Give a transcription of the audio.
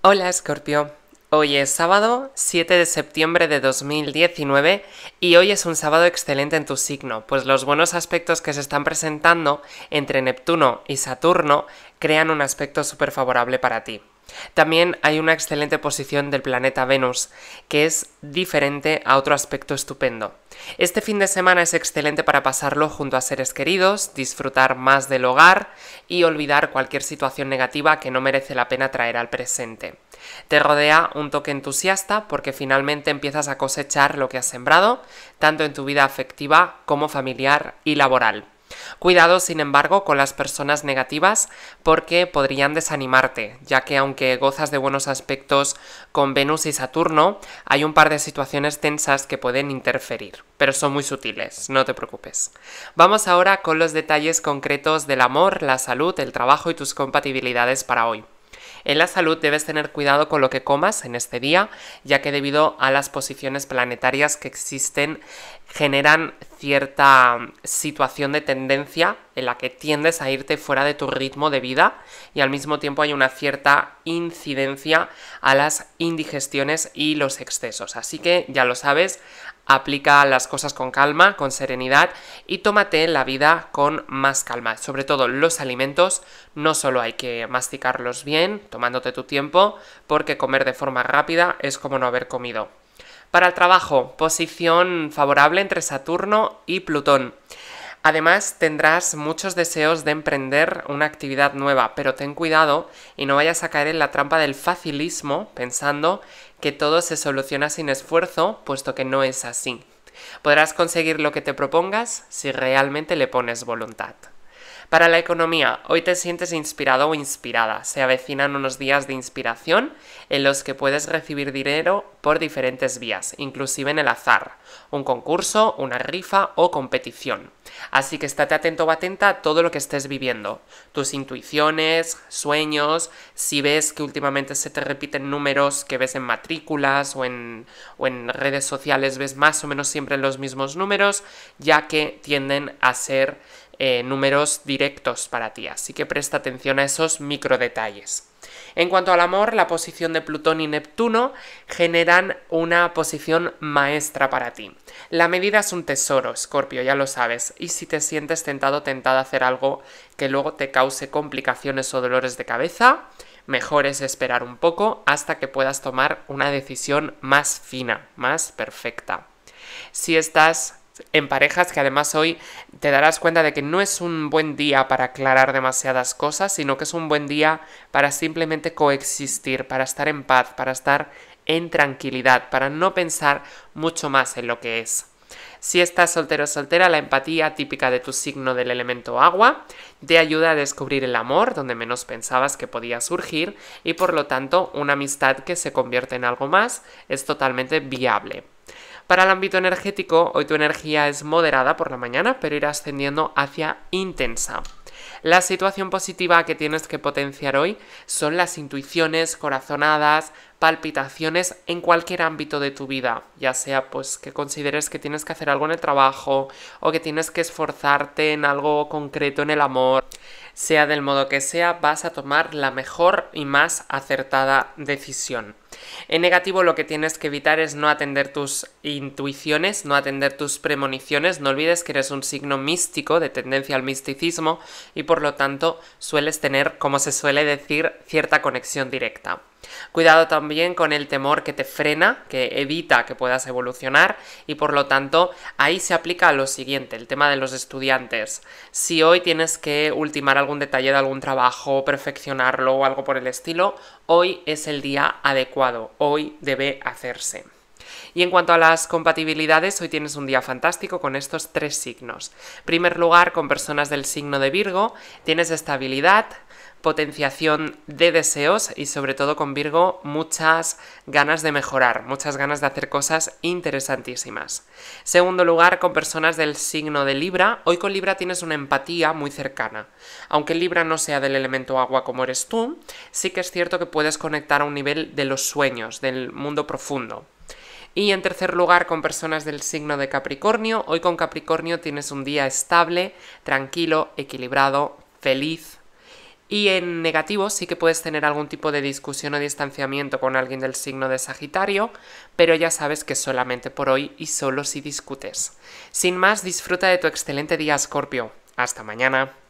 Hola Scorpio, hoy es sábado 7 de septiembre de 2019 y hoy es un sábado excelente en tu signo, pues los buenos aspectos que se están presentando entre Neptuno y Saturno crean un aspecto súper favorable para ti. También hay una excelente posición del planeta Venus, que es diferente a otro aspecto estupendo. Este fin de semana es excelente para pasarlo junto a seres queridos, disfrutar más del hogar y olvidar cualquier situación negativa que no merece la pena traer al presente. Te rodea un toque entusiasta porque finalmente empiezas a cosechar lo que has sembrado, tanto en tu vida afectiva como familiar y laboral. Cuidado, sin embargo, con las personas negativas porque podrían desanimarte, ya que aunque gozas de buenos aspectos con Venus y Saturno, hay un par de situaciones tensas que pueden interferir, pero son muy sutiles, no te preocupes. Vamos ahora con los detalles concretos del amor, la salud, el trabajo y tus compatibilidades para hoy. En la salud debes tener cuidado con lo que comas en este día, ya que debido a las posiciones planetarias que existen generan cierta mm, situación de tendencia en la que tiendes a irte fuera de tu ritmo de vida y al mismo tiempo hay una cierta incidencia a las indigestiones y los excesos. Así que ya lo sabes, aplica las cosas con calma, con serenidad y tómate la vida con más calma. Sobre todo los alimentos, no solo hay que masticarlos bien, tomándote tu tiempo, porque comer de forma rápida es como no haber comido. Para el trabajo, posición favorable entre Saturno y Plutón. Además, tendrás muchos deseos de emprender una actividad nueva, pero ten cuidado y no vayas a caer en la trampa del facilismo pensando que todo se soluciona sin esfuerzo, puesto que no es así. Podrás conseguir lo que te propongas si realmente le pones voluntad. Para la economía, hoy te sientes inspirado o inspirada. Se avecinan unos días de inspiración en los que puedes recibir dinero por diferentes vías, inclusive en el azar, un concurso, una rifa o competición. Así que estate atento o atenta a todo lo que estés viviendo, tus intuiciones, sueños, si ves que últimamente se te repiten números que ves en matrículas o en, o en redes sociales, ves más o menos siempre los mismos números, ya que tienden a ser eh, números directos para ti, así que presta atención a esos micro detalles. En cuanto al amor, la posición de Plutón y Neptuno generan una posición maestra para ti. La medida es un tesoro, Scorpio, ya lo sabes, y si te sientes tentado tentada a hacer algo que luego te cause complicaciones o dolores de cabeza, mejor es esperar un poco hasta que puedas tomar una decisión más fina, más perfecta. Si estás en parejas que además hoy te darás cuenta de que no es un buen día para aclarar demasiadas cosas, sino que es un buen día para simplemente coexistir, para estar en paz, para estar en tranquilidad, para no pensar mucho más en lo que es. Si estás soltero o soltera, la empatía típica de tu signo del elemento agua te ayuda a descubrir el amor donde menos pensabas que podía surgir y por lo tanto una amistad que se convierte en algo más es totalmente viable. Para el ámbito energético, hoy tu energía es moderada por la mañana, pero irá ascendiendo hacia intensa. La situación positiva que tienes que potenciar hoy son las intuiciones, corazonadas, palpitaciones en cualquier ámbito de tu vida, ya sea pues que consideres que tienes que hacer algo en el trabajo o que tienes que esforzarte en algo concreto en el amor. Sea del modo que sea, vas a tomar la mejor y más acertada decisión. En negativo lo que tienes que evitar es no atender tus intuiciones, no atender tus premoniciones, no olvides que eres un signo místico de tendencia al misticismo y por lo tanto sueles tener, como se suele decir, cierta conexión directa. Cuidado también con el temor que te frena, que evita que puedas evolucionar y por lo tanto ahí se aplica lo siguiente, el tema de los estudiantes. Si hoy tienes que ultimar algún detalle de algún trabajo, perfeccionarlo o algo por el estilo, hoy es el día adecuado, hoy debe hacerse. Y en cuanto a las compatibilidades, hoy tienes un día fantástico con estos tres signos. primer lugar, con personas del signo de Virgo, tienes estabilidad, potenciación de deseos y sobre todo con Virgo muchas ganas de mejorar, muchas ganas de hacer cosas interesantísimas. Segundo lugar, con personas del signo de Libra, hoy con Libra tienes una empatía muy cercana. Aunque Libra no sea del elemento agua como eres tú, sí que es cierto que puedes conectar a un nivel de los sueños, del mundo profundo. Y en tercer lugar, con personas del signo de Capricornio. Hoy con Capricornio tienes un día estable, tranquilo, equilibrado, feliz. Y en negativo sí que puedes tener algún tipo de discusión o distanciamiento con alguien del signo de Sagitario, pero ya sabes que solamente por hoy y solo si discutes. Sin más, disfruta de tu excelente día, Scorpio. Hasta mañana.